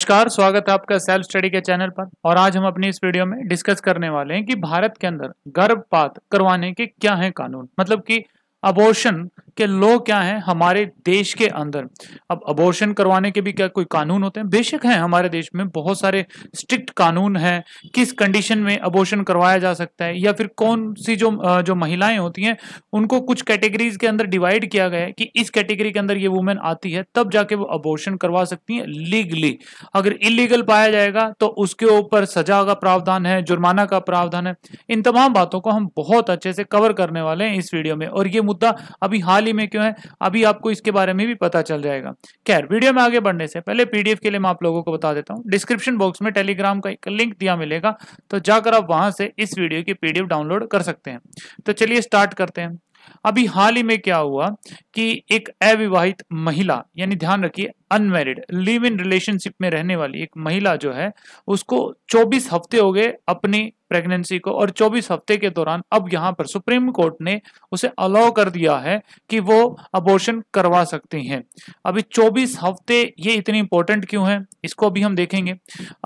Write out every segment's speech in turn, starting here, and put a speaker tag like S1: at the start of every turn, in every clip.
S1: नमस्कार स्वागत है आपका सेल्फ स्टडी के चैनल पर और आज हम अपनी इस वीडियो में डिस्कस करने वाले हैं कि भारत के अंदर गर्भपात करवाने के क्या हैं कानून मतलब कि अबोर्शन कि लॉ क्या है हमारे देश के अंदर अब अबॉर्शन करवाने के भी क्या कोई कानून होते हैं बेशक हैं हमारे देश में बहुत सारे स्ट्रिक्ट कानून हैं किस कंडीशन में अबॉर्शन करवाया जा सकता है या फिर कौन सी जो जो महिलाएं होती हैं उनको कुछ कैटेगरीज के अंदर डिवाइड किया गया है कि इस कैटेगरी के अंदर ये वुमेन आती है तब जाके वो अबॉर्शन करवा सकती हैं लीगली अगर इलीगल पाया जाएगा तो उसके ऊपर सजा का प्रावधान है जुर्माना का प्रावधान है इन तमाम बातों को हम बहुत अच्छे से कवर करने वाले हैं इस वीडियो में और ये मुद्दा अभी हाल हाल ही में क्यों है अभी आपको इसके बारे में भी पता चल जाएगा खैर वीडियो में आगे बढ़ने से पहले पीडीएफ के लिए मैं आप लोगों को बता देता हूँ डिस्क्रिप्शन बॉक्स में टेलीग्राम का एक लिंक दिया मिलेगा तो जाकर आप वहां से इस वीडियो की पीडीएफ डाउनलोड कर सकते हैं तो चलिए स्टार्ट करते हैं अभी हाल ही में क्या हुआ कि एक अविवाहित महिला यानी ध्यान रखिए अनमेरिड लिव इन रिलेशनशिप में रहने वाली एक महिला जो है उसको 24 हफ्ते हो गए अपनी प्रेगनेंसी को और 24 हफ्ते के दौरान अब यहां पर सुप्रीम कोर्ट ने उसे अलाउ कर दिया है कि वो अबॉर्शन करवा सकती हैं अभी 24 हफ्ते ये इतनी इंपॉर्टेंट क्यों है इसको अभी हम देखेंगे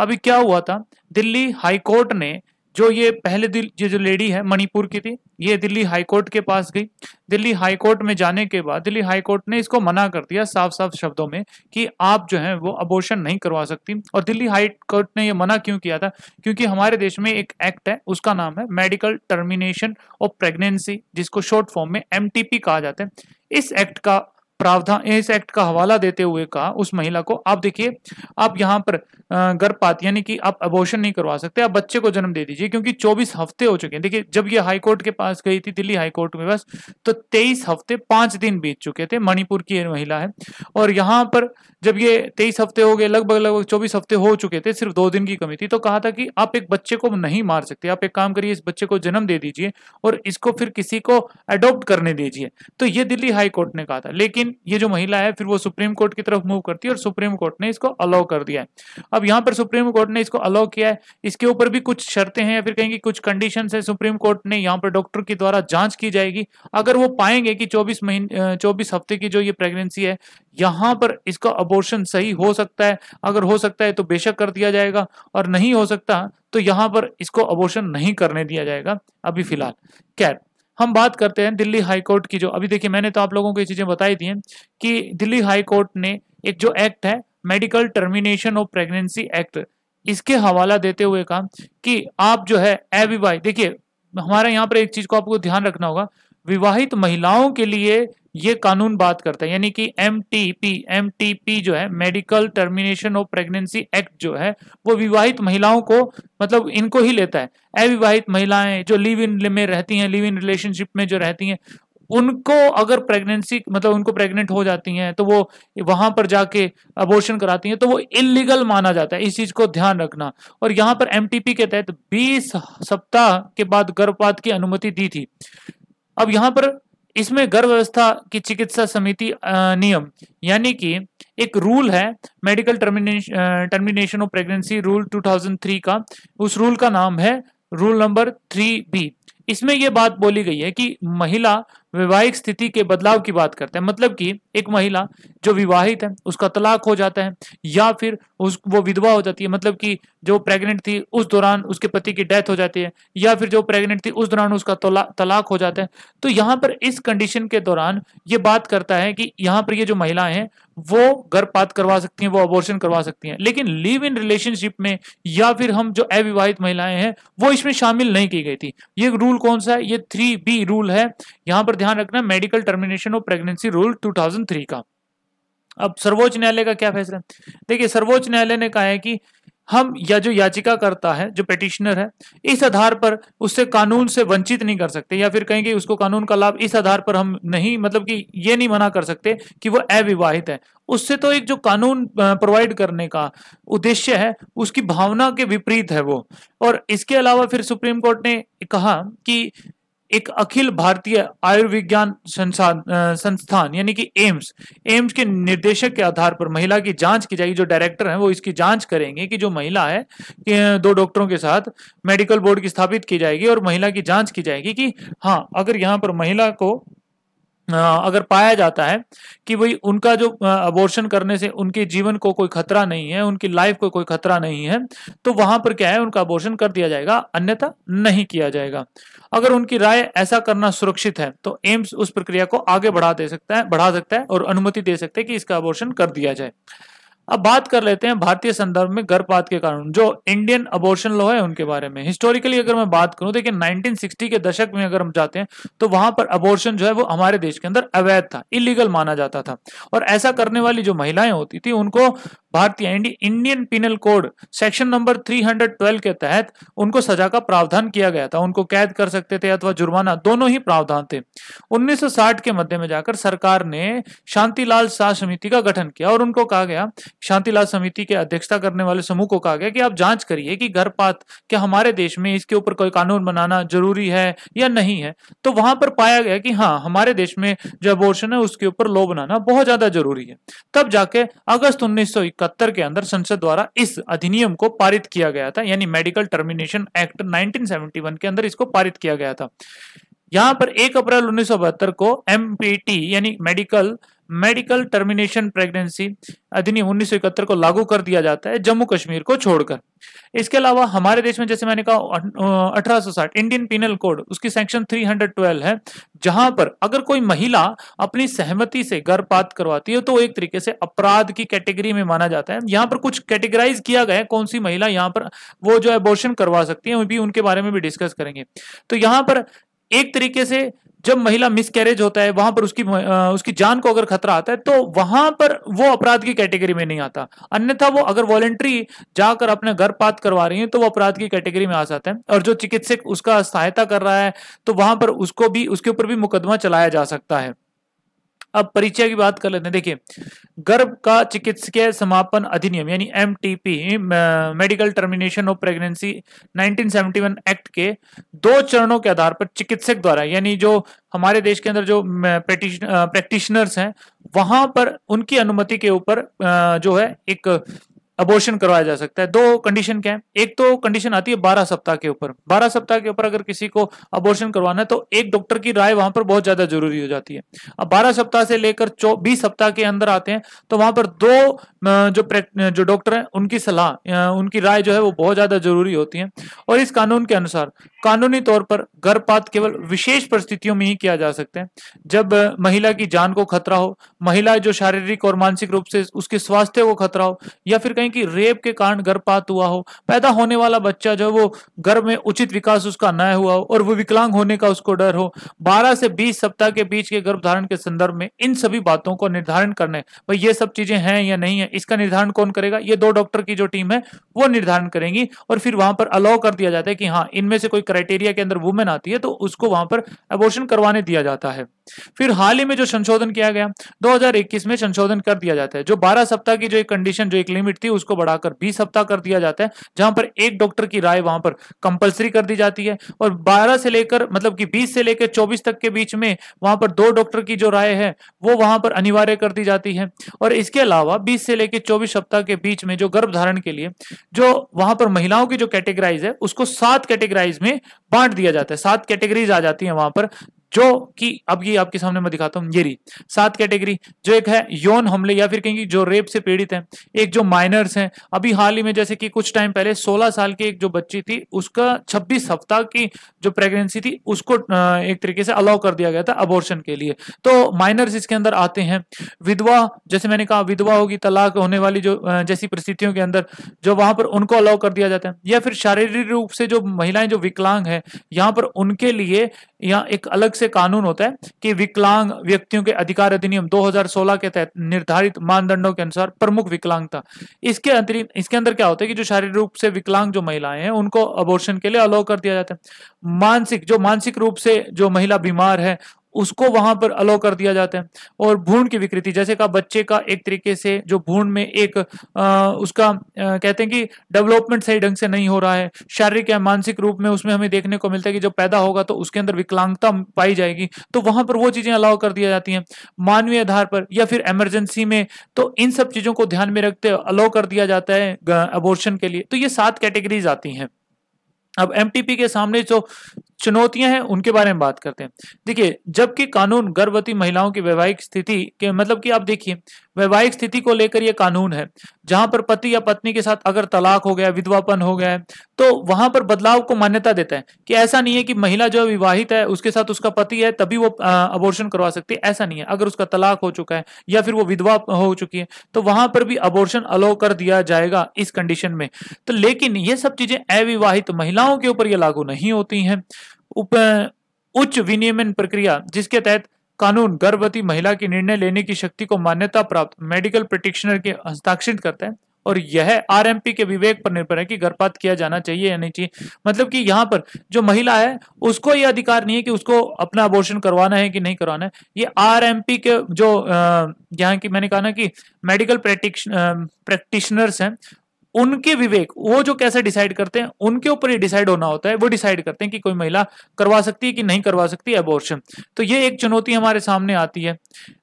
S1: अभी क्या हुआ था दिल्ली हाईकोर्ट ने जो ये पहले दिल ये जो लेडी है मणिपुर की थी ये दिल्ली हाई कोर्ट के पास गई दिल्ली हाई कोर्ट में जाने के बाद दिल्ली हाई कोर्ट ने इसको मना कर दिया साफ साफ शब्दों में कि आप जो है वो अबोर्शन नहीं करवा सकती और दिल्ली हाई कोर्ट ने ये मना क्यों किया था क्योंकि हमारे देश में एक एक्ट है उसका नाम है मेडिकल टर्मिनेशन ऑफ प्रेगनेंसी जिसको शॉर्ट फॉर्म में एम कहा जाता है इस एक्ट का प्रावधान इस एक्ट का हवाला देते हुए कहा उस महिला को आप देखिए आप यहाँ पर गर्भपात यानी कि आप अबोर्शन नहीं करवा सकते आप बच्चे को जन्म दे दीजिए क्योंकि 24 हफ्ते हो चुके हैं देखिए जब ये हाई कोर्ट के पास गई थी दिल्ली हाई कोर्ट के पास तो 23 हफ्ते पांच दिन बीत चुके थे मणिपुर की महिला है और यहाँ पर जब ये तेईस हफ्ते हो गए लगभग लगभग चौबीस हफ्ते हो चुके थे सिर्फ दो दिन की कमी थी तो कहा था कि आप एक बच्चे को नहीं मार सकते आप एक काम करिए इस बच्चे को जन्म दे दीजिए और इसको फिर किसी को अडोप्ट करने दीजिए तो ये दिल्ली हाईकोर्ट ने कहा था लेकिन ये जो महिला है फिर वो सुप्रीम कोर्ट की तरफ मूव करती है और सुप्रीम कोर्ट ने इसको अलाउ कर दिया है अब यहाँ पर सुप्रीम कोर्ट ने इसको अलाउ किया है इसके ऊपर भी कुछ शर्तें हैं या फिर कहेंगे कुछ कंडीशन है सुप्रीम कोर्ट ने यहाँ पर डॉक्टर के द्वारा जांच की जाएगी अगर वो पाएंगे कि चौबीस महीने चौबीस हफ्ते की जो ये प्रेगनेंसी है यहाँ पर इसका अबोर्शन सही हो सकता है अगर हो सकता है तो बेशक कर दिया जाएगा और नहीं हो सकता तो यहाँ पर इसको अबोर्शन नहीं करने दिया जाएगा अभी फिलहाल खैर हम बात करते हैं दिल्ली हाई कोर्ट की जो अभी देखिए मैंने तो आप लोगों को ये चीज़ें बताई दी कि दिल्ली हाई कोर्ट ने एक जो एक्ट है medical termination of pregnancy act इसके हवाला देते हुए कहा कि आप जो है अविवाहित देखिए हमारे यहाँ पर एक चीज़ को आपको ध्यान रखना होगा विवाहित महिलाओं के लिए ये कानून बात करता है यानी कि M T P M T P जो है medical termination of pregnancy act जो है वो विवाहित महिलाओं को मतलब इनको ही लेता है अविवाहित महिलाएं जो लिव इन में रहती हैं लिव इन रिलेशनशिप में जो रहती हैं उनको अगर प्रेगनेंसी मतलब उनको प्रेग्नेंट हो जाती हैं तो वो वहां पर जाके अबोर्शन कराती हैं तो वो इलीगल माना जाता है इस चीज को ध्यान रखना और यहां पर एमटीपी के तहत 20 सप्ताह के बाद गर्भपात की अनुमति दी थी अब यहां पर इसमें गर्भव्यवस्था की चिकित्सा समिति नियम यानी कि एक रूल है medical termination termination of pregnancy rule 2003 का उस रूल का नाम है रूल नंबर थ्री बी इसमें यह बात बोली गई है कि महिला वैवाहिक स्थिति के बदलाव की बात करते हैं मतलब कि एक महिला जो विवाहित है उसका तलाक हो जाता है या फिर उस वो विधवा हो जाती है मतलब कि जो प्रेग्नेंट थी उस दौरान उसके पति की डेथ हो जाती है या फिर जो प्रेग्नेंट थी उस दौरान उसका तलाक हो जाता है तो यहाँ पर इस कंडीशन के दौरान ये बात करता है कि यहाँ पर ये जो महिलाएं हैं वो गर्भपात करवा सकती हैं वो अबोर्शन करवा सकती हैं लेकिन लिव इन रिलेशनशिप में या फिर हम जो अविवाहित महिलाएं हैं वो इसमें शामिल नहीं की गई थी ये रूल कौन सा है ये थ्री बी रूल है यहाँ पर ध्यान रखना medical termination of pregnancy rule 2003 का अब सर्वोच्च न्यायालय का क्या फैसला देखिए सर्वोच्च न्यायालय ने कहा है कि हम या जो याचिका करता है जो पेटिशनर है इस आधार पर उससे कानून से वंचित नहीं कर सकते या फिर कहेंगे उसको कानून का लाभ इस आधार पर हम नहीं मतलब कि ये नहीं मना कर सकते कि वो अविवाहित है उससे तो एक जो कानून प्रोवाइड करने का उद्देश्य है उसकी भावना के विपरीत है वो और इसके अलावा फिर सुप्रीम कोर्ट ने कहा कि एक अखिल भारतीय आयुर्विज्ञान संस्थान यानी कि एम्स एम्स के निर्देशक के आधार पर महिला की जांच की जाएगी जो डायरेक्टर हैं वो इसकी जांच करेंगे कि जो महिला है कि दो डॉक्टरों के साथ मेडिकल बोर्ड की स्थापित की जाएगी और महिला की जांच की जाएगी कि हाँ अगर यहाँ पर महिला को अगर पाया जाता है कि भाई उनका जो अबॉर्शन करने से उनके जीवन को कोई खतरा नहीं है उनकी लाइफ को कोई खतरा नहीं है तो वहां पर क्या है उनका अबॉर्शन कर दिया जाएगा अन्यथा नहीं किया जाएगा अगर उनकी राय ऐसा करना सुरक्षित है तो एम्स उस प्रक्रिया को आगे बढ़ा दे सकता है बढ़ा सकता है और अनुमति दे सकते हैं कि इसका अबॉर्शन कर दिया जाए अब बात कर लेते हैं भारतीय संदर्भ में गर्भपात के कानून जो इंडियन अबोर्शन लॉ है उनके बारे में हिस्टोरिकली अगर मैं बात करूं देखिए 1960 के दशक में अगर हम जाते हैं तो वहां पर अबोर्शन जो है वो हमारे देश के अंदर अवैध था इलीगल माना जाता था और ऐसा करने वाली जो महिलाएं होती थी उनको भारतीय Indian penal code section number 312 के तहत उनको सजा का प्रावधान किया गया था उनको कैद कर सकते थे अथवा जुर्माना दोनों ही प्रावधान थे 1960 के मध्य में जाकर सरकार ने शांतिलाल शाह समिति का गठन किया और उनको कहा गया शांतिलाल समिति के अध्यक्षता करने वाले समूह को कहा गया कि आप जांच करिए कि गर्भपात क्या हमारे देश में इसके ऊपर कोई कानून बनाना जरूरी है या नहीं है तो वहां पर पाया गया कि हाँ हमारे देश में जो अबोर्शन है उसके ऊपर लॉ बनाना बहुत ज्यादा जरूरी है तब जाके अगस्त उन्नीस के अंदर संसद द्वारा इस अधिनियम को पारित किया गया था यानी मेडिकल टर्मिनेशन एक्ट 1971 के अंदर इसको पारित किया गया था यहां पर 1 अप्रैल उन्नीस को एमपीटी यानी मेडिकल मेडिकल टर्मिनेशन प्रेगनेंसी अधिनियम उन्नीस को लागू कर दिया जाता है जम्मू कश्मीर को छोड़कर इसके अलावा हमारे देश में जैसे मैंने कहा अठारह इंडियन पिनल कोड उसकी सेक्शन 312 है जहां पर अगर कोई महिला अपनी सहमति से गर्भपात करवाती है तो एक तरीके से अपराध की कैटेगरी में माना जाता है यहां पर कुछ कैटेगराइज किया गया है कौन सी महिला यहां पर वो जो एबोर्शन करवा सकती है भी उनके बारे में भी डिस्कस करेंगे तो यहां पर एक तरीके से जब महिला मिसकैरेज होता है वहां पर उसकी उसकी जान को अगर खतरा आता है तो वहां पर वो अपराध की कैटेगरी में नहीं आता अन्यथा वो अगर वॉलेंट्री जाकर अपने गर्भपात करवा रही है तो वो अपराध की कैटेगरी में आ जाता है और जो चिकित्सक उसका सहायता कर रहा है तो वहां पर उसको भी उसके ऊपर भी मुकदमा चलाया जा सकता है अब परिचय की बात कर लेते हैं देखिए गर्भ का चिकित्सकीय समापन अधिनियम यानी M medical termination of pregnancy 1971 act के दो चरणों के आधार पर चिकित्सक द्वारा यानी जो हमारे देश के अंदर जो प्रैक्टिशनर्स हैं वहां पर उनकी अनुमति के ऊपर जो है एक अबोर्शन करवाया जा सकता है दो कंडीशन क्या है एक तो कंडीशन आती है बारह सप्ताह के ऊपर बारह सप्ताह के ऊपर अगर किसी को अबोर्शन करवाना है तो एक डॉक्टर की राय वहां पर बहुत ज्यादा जरूरी हो जाती है अब बारह सप्ताह से लेकर बीस सप्ताह के अंदर आते हैं तो वहां पर दो जो जो डॉक्टर हैं उनकी सलाह उनकी राय जो है वो बहुत ज्यादा जरूरी होती है और इस कानून के अनुसार कानूनी तौर पर गर्भपात केवल विशेष परिस्थितियों में ही किया जा सकता है जब महिला की जान को खतरा हो महिला जो शारीरिक और मानसिक रूप से उसके स्वास्थ्य को खतरा हो या फिर कहीं हैं कि रेप के कारण गर्भपात हुआ हो पैदा होने वाला बच्चा जो है वो गर्भ में उचित विकास उसका न हुआ हो और वो विकलांग होने का उसको डर हो 12 से 20 सप्ताह के बीच के गर्भधारण के संदर्भ में इन सभी बातों को निर्धारण करने भाई ये सब चीजें हैं या नहीं है इसका निर्धारण कौन करेगा ये दो डॉक्टर की जो टीम है वो निर्धारण करेंगी और फिर वहां पर अलाउ कर दिया जाता है कि हाँ इनमें से कोई क्राइटेरिया के अंदर वुमेन आती है तो उसको वहां पर अबोर्शन करवाने दिया जाता है फिर हाल ही में जो संशोधन किया गया 2021 में संशोधन कर दिया जाता है जो 12 सप्ताह की जो एक कंडीशन जो एक लिमिट थी उसको बढ़ाकर 20 सप्ताह कर दिया जाता है जहां पर एक डॉक्टर की राय वहां पर कंपलसरी कर दी जाती है और 12 से लेकर मतलब कि 20 से लेकर 24 तक के बीच में वहां पर दो डॉक्टर की जो राय है वो वहां पर अनिवार्य कर दी जाती है और इसके अलावा बीस से लेकर चौबीस सप्ताह के बीच में जो गर्भधारण के लिए जो वहां पर महिलाओं की जो कैटेगराइज है उसको सात कैटेगराइज में बांट दिया जाता है सात कैटेगरीज आ जाती है वहां पर जो कि अब ये आपके सामने मैं दिखाता हूँ ये रही सात कैटेगरी जो एक है यौन हमले या फिर कहेंगे जो रेप से पीड़ित हैं एक जो माइनर्स हैं अभी हाल ही में जैसे कि कुछ टाइम पहले 16 साल की एक जो बच्ची थी उसका 26 हफ्ता की जो प्रेगनेंसी थी उसको एक तरीके से अलाउ कर दिया गया था अबॉर्शन के लिए तो माइनर्स इसके अंदर आते हैं विधवा जैसे मैंने कहा विधवा होगी तलाक होने वाली जो जैसी परिस्थितियों के अंदर जो वहां पर उनको अलाउ कर दिया जाता है या फिर शारीरिक रूप से जो महिलाएं जो विकलांग है यहाँ पर उनके लिए यहाँ एक अलग से से कानून होता है कि विकलांग व्यक्तियों के अधिकार अधिनियम 2016 के तहत निर्धारित मानदंडों के अनुसार प्रमुख विकलांगता इसके अंतरिम इसके अंदर क्या होता है कि जो शारीरिक रूप से विकलांग जो महिलाएं हैं उनको अबोर्शन के लिए अलाउ कर दिया जाता है मानसिक जो मानसिक रूप से जो महिला बीमार है उसको वहां पर अलाउ कर दिया जाता है और भ्रूण की विकृति जैसे का बच्चे का एक तरीके से जो भ्रूण में एक आ, उसका आ, कहते हैं कि डेवलपमेंट सही ढंग से नहीं हो रहा है शारीरिक या मानसिक रूप में उसमें हमें देखने को मिलता है कि जब पैदा होगा तो उसके अंदर विकलांगता पाई जाएगी तो वहां पर वो चीजें अलाउ कर दिया जाती हैं मानवीय आधार पर या फिर एमरजेंसी में तो इन सब चीजों को ध्यान में रखते अलाउ कर दिया जाता है अबोर्शन के लिए तो ये सात कैटेगरीज आती हैं अब एम के सामने जो चुनौतियां हैं उनके बारे में बात करते हैं देखिए जबकि कानून गर्भवती महिलाओं की वैवाहिक स्थिति के मतलब कि आप देखिए वैवाहिक स्थिति को लेकर यह कानून है जहां पर पति या पत्नी के साथ अगर तलाक हो गया विधवापन हो गया है तो वहां पर बदलाव को मान्यता देता है कि ऐसा नहीं है कि महिला जो विवाहित है उसके साथ उसका पति है तभी वो अबोर्शन करवा सकती है ऐसा नहीं है अगर उसका तलाक हो चुका है या फिर वो विधवा हो चुकी है तो वहां पर भी अबोर्शन अलो कर दिया जाएगा इस कंडीशन में तो लेकिन ये सब चीजें अविवाहित महिलाओं के ऊपर ये लागू नहीं होती हैं उप उच्च विनियमन प्रक्रिया जिसके तहत कानून गर्भवती महिला की निर्णय लेने की शक्ति को मान्यता प्राप्त मेडिकल प्रटिक्शनर के हस्ताक्षरित करता है और यह आरएमपी के विवेक पर निर्भर है कि गर्भपात किया जाना चाहिए या नहीं चाहिए मतलब कि यहाँ पर जो महिला है उसको यह अधिकार नहीं है कि उसको अपना अबोर्शन करवाना है कि नहीं करवाना है ये आरएमपी के जो यहाँ की मैंने कहा ना कि मेडिकल प्रैक्टिशनर्स हैं उनके विवेक वो जो कैसे डिसाइड करते हैं उनके ऊपर ही डिसाइड होना होता है वो डिसाइड करते हैं कि कोई महिला करवा सकती है कि नहीं करवा सकती अबॉर्शन तो ये एक चुनौती हमारे सामने आती है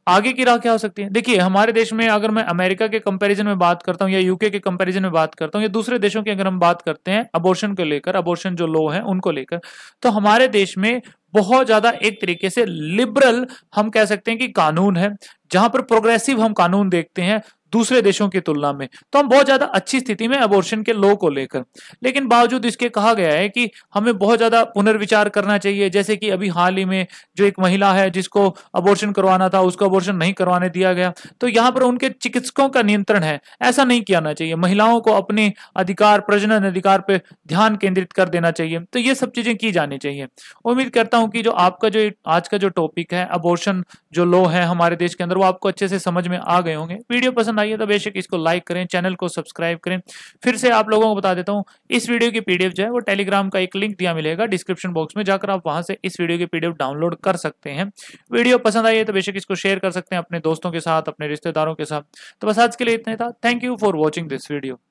S1: आगे की राह क्या हो सकती है देखिए हमारे देश में अगर मैं अमेरिका के कंपैरिजन में बात करता हूँ या यूके के कंपैरिजन में बात करता हूँ या दूसरे देशों की अगर हम बात करते हैं अबॉर्शन को लेकर अबॉर्शन जो लॉ है उनको लेकर तो हमारे देश में बहुत ज्यादा एक तरीके से लिबरल हम कह सकते हैं कि कानून है जहां पर प्रोग्रेसिव हम कानून देखते हैं दूसरे देशों की तुलना में तो हम बहुत ज्यादा अच्छी स्थिति में अबॉर्शन के लॉ को लेकर लेकिन बावजूद इसके कहा गया है कि हमें बहुत ज्यादा पुनर्विचार करना चाहिए जैसे कि अभी हाल ही में जो एक महिला है जिसको अबॉर्शन करवाना था उसको अबॉर्शन नहीं करवाने दिया गया तो यहाँ पर उनके चिकित्सकों का नियंत्रण है ऐसा नहीं किया चाहिए महिलाओं को अपने अधिकार प्रजनन अधिकार पर ध्यान केंद्रित कर देना चाहिए तो ये सब चीजें की जानी चाहिए उम्मीद करता हूँ कि जो आपका जो आज का जो टॉपिक है अबॉर्शन जो लॉ है हमारे देश के अंदर वो आपको अच्छे से समझ में आ गए होंगे वीडियो पसंद आई है तो बेशक इसको लाइक करें चैनल को सब्सक्राइब करें फिर से आप लोगों को बता देता हूँ इस वीडियो की पीडीएफ जो है वो टेलीग्राम का एक लिंक दिया मिलेगा डिस्क्रिप्शन बॉक्स में जाकर आप वहाँ से इस वीडियो की पीडीएफ डाउनलोड कर सकते हैं वीडियो पसंद आई है तो बेशक इसको शेयर कर सकते हैं अपने दोस्तों के साथ अपने रिश्तेदारों के साथ तो बस आज के लिए इतना था thank you for watching this video